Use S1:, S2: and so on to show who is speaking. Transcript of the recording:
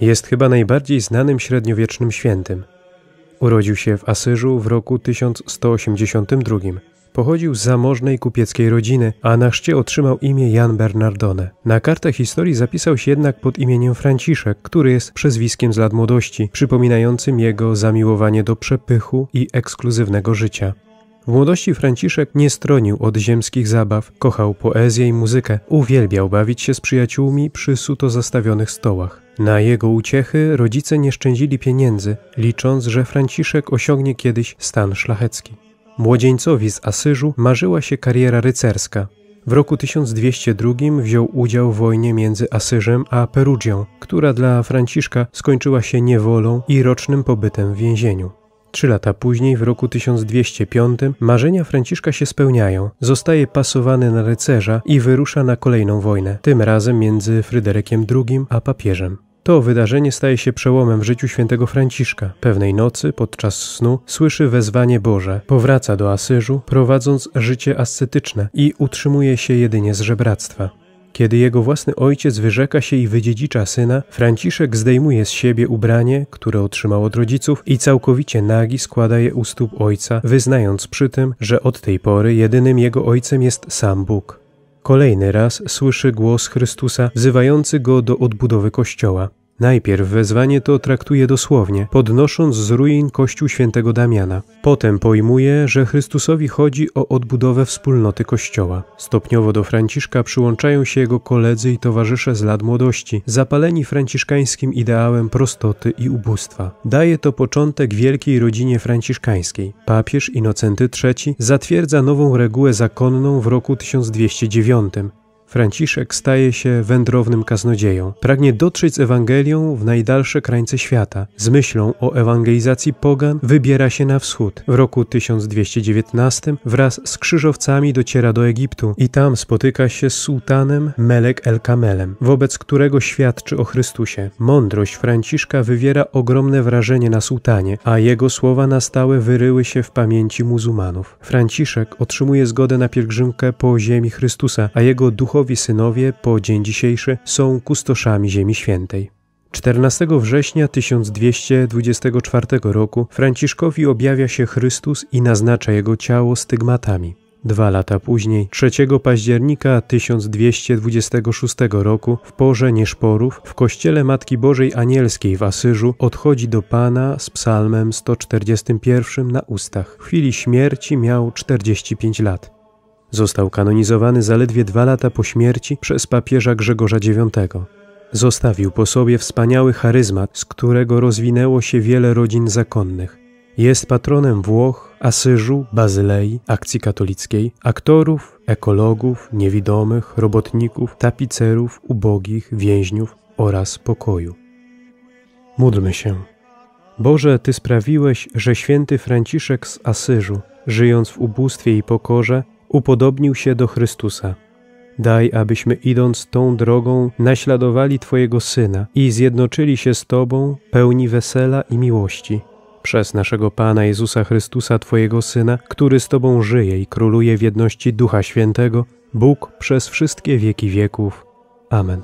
S1: Jest chyba najbardziej znanym średniowiecznym świętym. Urodził się w Asyżu w roku 1182. Pochodził z zamożnej kupieckiej rodziny, a na chrzcie otrzymał imię Jan Bernardone. Na kartach historii zapisał się jednak pod imieniem Franciszek, który jest przezwiskiem z lat młodości, przypominającym jego zamiłowanie do przepychu i ekskluzywnego życia. W młodości Franciszek nie stronił od ziemskich zabaw, kochał poezję i muzykę, uwielbiał bawić się z przyjaciółmi przy suto zastawionych stołach. Na jego uciechy rodzice nie szczędzili pieniędzy, licząc, że Franciszek osiągnie kiedyś stan szlachecki. Młodzieńcowi z Asyżu marzyła się kariera rycerska. W roku 1202 wziął udział w wojnie między Asyżem a Perugią, która dla Franciszka skończyła się niewolą i rocznym pobytem w więzieniu. Trzy lata później, w roku 1205, marzenia Franciszka się spełniają. Zostaje pasowany na rycerza i wyrusza na kolejną wojnę, tym razem między Fryderykiem II a papieżem. To wydarzenie staje się przełomem w życiu świętego Franciszka. Pewnej nocy, podczas snu, słyszy wezwanie Boże, powraca do Asyżu, prowadząc życie ascetyczne i utrzymuje się jedynie z żebractwa. Kiedy jego własny ojciec wyrzeka się i wydziedzicza syna, Franciszek zdejmuje z siebie ubranie, które otrzymał od rodziców i całkowicie nagi składa je u stóp ojca, wyznając przy tym, że od tej pory jedynym jego ojcem jest sam Bóg. Kolejny raz słyszy głos Chrystusa wzywający go do odbudowy Kościoła. Najpierw wezwanie to traktuje dosłownie, podnosząc z ruin kościół świętego Damiana. Potem pojmuje, że Chrystusowi chodzi o odbudowę wspólnoty kościoła. Stopniowo do Franciszka przyłączają się jego koledzy i towarzysze z lat młodości, zapaleni franciszkańskim ideałem prostoty i ubóstwa. Daje to początek wielkiej rodzinie franciszkańskiej. Papież Inocenty III zatwierdza nową regułę zakonną w roku 1209. Franciszek staje się wędrownym kaznodzieją. Pragnie dotrzeć z Ewangelią w najdalsze krańce świata. Z myślą o ewangelizacji pogan wybiera się na wschód. W roku 1219 wraz z krzyżowcami dociera do Egiptu i tam spotyka się z sułtanem Melek el Kamelem, wobec którego świadczy o Chrystusie. Mądrość Franciszka wywiera ogromne wrażenie na sułtanie, a jego słowa na stałe wyryły się w pamięci muzułmanów. Franciszek otrzymuje zgodę na pielgrzymkę po ziemi Chrystusa, a jego duchowy Jezusowi synowie po dzień dzisiejszy są kustoszami Ziemi Świętej. 14 września 1224 roku Franciszkowi objawia się Chrystus i naznacza jego ciało stygmatami. Dwa lata później, 3 października 1226 roku, w porze nieszporów, w kościele Matki Bożej Anielskiej w Asyżu odchodzi do Pana z psalmem 141 na ustach. W chwili śmierci miał 45 lat. Został kanonizowany zaledwie dwa lata po śmierci przez papieża Grzegorza IX. Zostawił po sobie wspaniały charyzmat, z którego rozwinęło się wiele rodzin zakonnych. Jest patronem Włoch, Asyżu, Bazylei, akcji katolickiej, aktorów, ekologów, niewidomych, robotników, tapicerów, ubogich, więźniów oraz pokoju. Módlmy się. Boże, Ty sprawiłeś, że święty Franciszek z Asyżu, żyjąc w ubóstwie i pokorze, upodobnił się do Chrystusa. Daj, abyśmy idąc tą drogą naśladowali Twojego Syna i zjednoczyli się z Tobą pełni wesela i miłości. Przez naszego Pana Jezusa Chrystusa, Twojego Syna, który z Tobą żyje i króluje w jedności Ducha Świętego, Bóg przez wszystkie wieki wieków. Amen.